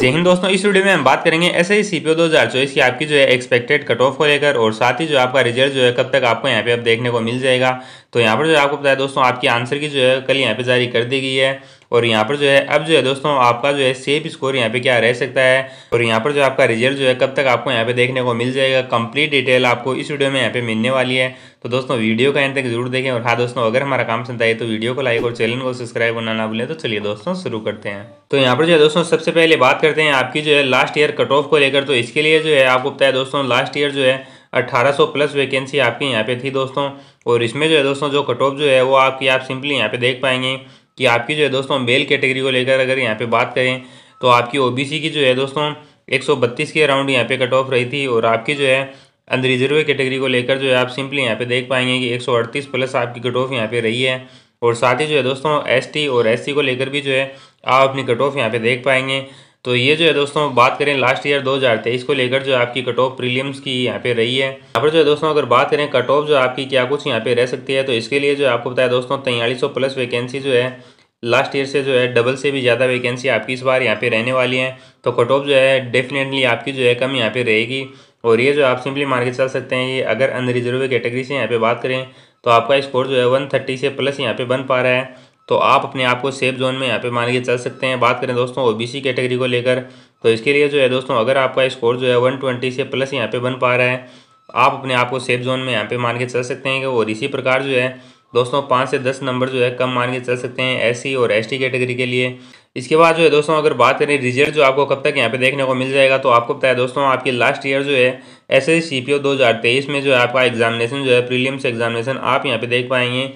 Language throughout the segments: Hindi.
जय हिंद दोस्तों इस वीडियो में हम बात करेंगे ऐसे ही सीपीओ चौबीस की आपकी जो है एक्सपेक्टेड कट ऑफ को लेकर और साथ ही जो आपका रिजल्ट जो है कब तक आपको यहाँ पे अब देखने को मिल जाएगा तो यहाँ पर जो आपको बताया दोस्तों आपकी आंसर की जो है कल यहाँ पे जारी कर दी गई है और यहाँ पर जो है अब जो है दोस्तों आपका जो है सेफ स्कोर यहाँ पे क्या रह सकता है और यहाँ पर जो आपका रिजल्ट जो है कब तक आपको यहाँ पे देखने को मिल जाएगा कंप्लीट डिटेल आपको इस वीडियो में यहाँ पे मिलने वाली है तो दोस्तों वीडियो का एंड तक जरूर देखें और हाँ दोस्तों अगर हमारा काम सुनता है तो वीडियो को लाइक और चैनल को सब्सक्राइब करना ना भूलें तो चलिए दोस्तों शुरू करते हैं तो यहाँ पर जो है दोस्तों सबसे पहले बात करते हैं आपकी जो है लास्ट ईयर कट ऑफ को लेकर तो इसके लिए जो है आपको पता है दोस्तों लास्ट ईयर जो है 1800 प्लस वैकेंसी आपकी यहाँ पे थी दोस्तों और इसमें जो है दोस्तों जो कट ऑफ जो है वो आपकी आप सिंपली यहाँ पे देख पाएंगे कि आपकी जो है दोस्तों मेल कैटेगरी को लेकर अगर यहाँ पे बात करें तो आपकी ओबीसी की जो है दोस्तों 132 के अराउंड यहाँ पे कट ऑफ रही थी और आपकी जो है अंदर रिजर्व कैटेगरी को लेकर जो है आप सिंपली यहाँ पे देख पाएंगे कि 138 प्लस आपकी कट ऑफ यहाँ पे रही है और साथ ही जो है दोस्तों एस और एस को लेकर भी जो है आप अपनी कट ऑफ यहाँ पे देख पाएंगे तो ये जो है दोस्तों बात करें लास्ट ईयर 2023 को लेकर जो आपकी कट ऑफ प्रीलियम्स की यहाँ पे रही है यहाँ पर जो है दोस्तों अगर बात करें कट ऑफ जो आपकी क्या कुछ यहाँ पे रह सकती है तो इसके लिए जो आपको बताया दोस्तों तैयारी प्लस वैकेंसी जो है लास्ट ईयर से जो है डबल से भी ज़्यादा वैकेंसी आपकी इस बार यहाँ पे रहने वाली हैं तो कट ऑफ जो है डेफिनेटली आपकी जो है कम यहाँ पे रहेगी और ये जो आप सिंपली मार्केट चल सकते हैं ये अगर रिजर्व कैटेगरी से यहाँ पे बात करें तो आपका स्कोर जो है वन थर्टी से प्लस यहाँ पे बन पा रहा है तो आप अपने आप को सेफ जोन में यहाँ पे मान चल सकते हैं बात करें दोस्तों सी कैटेगरी को लेकर तो इसके लिए जो है दोस्तों अगर आपका स्कोर जो है वन ट्वेंटी से प्लस यहाँ पे बन पा रहा है आप अपने आप को सेफ जोन में यहाँ पे मान के चल सकते हैं और इसी प्रकार जो है दोस्तों पाँच से दस नंबर जो है कम मान के चल सकते हैं एस और एस कैटेगरी के लिए इसके बाद जो है दोस्तों अगर बात करें रिजल्ट जो आपको कब तक यहाँ पे देखने को मिल जाएगा तो आपको पता है दोस्तों आपकी लास्ट ईयर जो है S S C P O दो हज़ार तेईस में जो है आपका एग्जामिनेशन जो है प्रीलियम्स एग्जामिनेशन आप यहाँ पे देख पाएंगे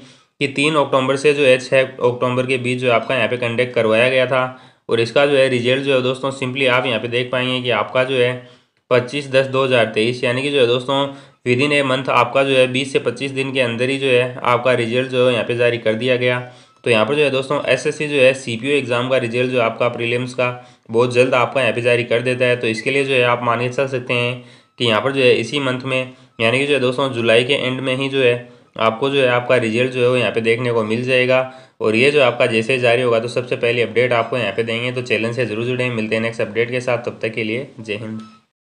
कि तीन अक्टूबर से जो है छः अक्टूबर के बीच जो आपका यहाँ पे कंडक्ट करवाया गया था और इसका जो है रिजल्ट जो है दोस्तों सिंपली आप यहाँ पे देख पाएंगे कि आपका जो है पच्चीस दस दो हज़ार तेईस यानी कि जो है दोस्तों विद इन ए मंथ आपका जो है बीस से पच्चीस दिन के अंदर ही जो है आपका रिजल्ट जो है यहाँ पर जारी कर दिया गया तो यहाँ पर जो है दोस्तों एसएससी जो है सीपीओ एग्ज़ाम का रिजल्ट जो आपका प्रीलिम्स का बहुत जल्द आपका यहाँ पे जारी कर देता है तो इसके लिए जो है आप मान चल सकते हैं कि यहाँ पर जो है इसी मंथ में यानी कि जो है दोस्तों जुलाई के एंड में ही जो है आपको जो है आपका रिजल्ट जो है वो यहाँ पे देखने को मिल जाएगा और ये जो आपका जैसे जारी होगा तो सबसे पहले अपडेट आपको यहाँ पर देंगे तो चैलेंज से जरूर जुड़ेंगे मिलते हैं नेक्स्ट अपडेट के साथ तब तक के लिए जय हिंद